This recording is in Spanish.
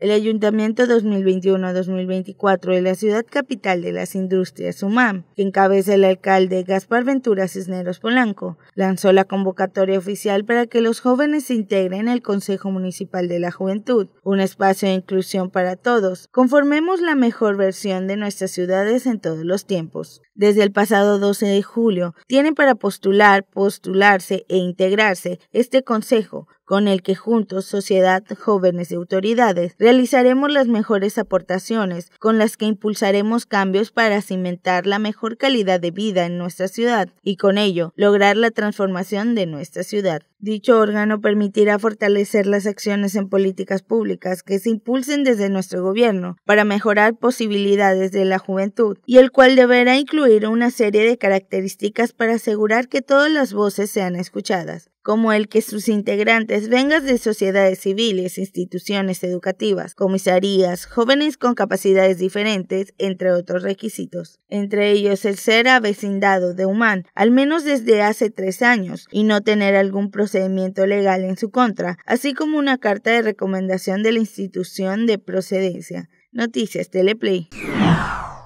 El Ayuntamiento 2021-2024 de la Ciudad Capital de las Industrias, UMAM, que encabeza el alcalde Gaspar Ventura Cisneros Polanco, lanzó la convocatoria oficial para que los jóvenes se integren el Consejo Municipal de la Juventud, un espacio de inclusión para todos. Conformemos la mejor versión de nuestras ciudades en todos los tiempos. Desde el pasado 12 de julio, tienen para postular, postularse e integrarse este consejo con el que juntos, sociedad, jóvenes y autoridades, realizaremos las mejores aportaciones, con las que impulsaremos cambios para cimentar la mejor calidad de vida en nuestra ciudad y con ello lograr la transformación de nuestra ciudad. Dicho órgano permitirá fortalecer las acciones en políticas públicas que se impulsen desde nuestro gobierno para mejorar posibilidades de la juventud y el cual deberá incluir una serie de características para asegurar que todas las voces sean escuchadas, como el que sus integrantes vengan de sociedades civiles, instituciones educativas, comisarías, jóvenes con capacidades diferentes, entre otros requisitos. Entre ellos el ser avecindado de Humán, al menos desde hace tres años, y no tener algún procedimiento legal en su contra, así como una carta de recomendación de la institución de procedencia. Noticias Teleplay.